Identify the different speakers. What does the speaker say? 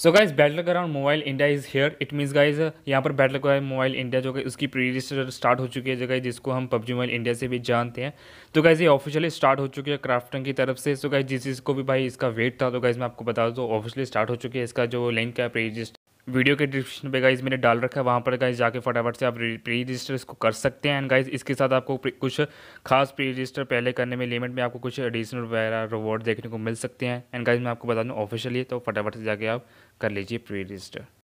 Speaker 1: so guys battleground mobile India is here it means guys यहाँ पर battle battleground mobile India जो है उसकी प्री रजिस्टर स्टार्ट हो चुकी है जगह जिसको हम पबजी मोबाइल इंडिया से भी जानते हैं तो गाइज ये ऑफिशियली स्टार्ट हो चुकी है क्राफ्टन की तरफ से सो गाइज जिस चीज़ को भी भाई इसका वेट था तो गाइज मैं आपको बता दूँ तो ऑफिशियली स्टार्ट हो चुकी है इसका जो लिंक है प्री रजिस्टर वीडियो के डिस्क्रिप्शन पे गाइज मैंने डाल रखा है वहाँ पर गाइज जाके फटाफट से आप प्री रजिस्टर इसको कर सकते हैं एंड गाइज इसके साथ आपको कुछ खास प्री रजिस्टर पहले करने में लिमिट में आपको कुछ एडिशनल वगैरह रिवॉर्ड देखने को मिल सकते हैं एंड गाइज मैं आपको बता दूँ ऑफिशियली तो फटाफट से जाके आप कर लीजिए प्री रजिस्टर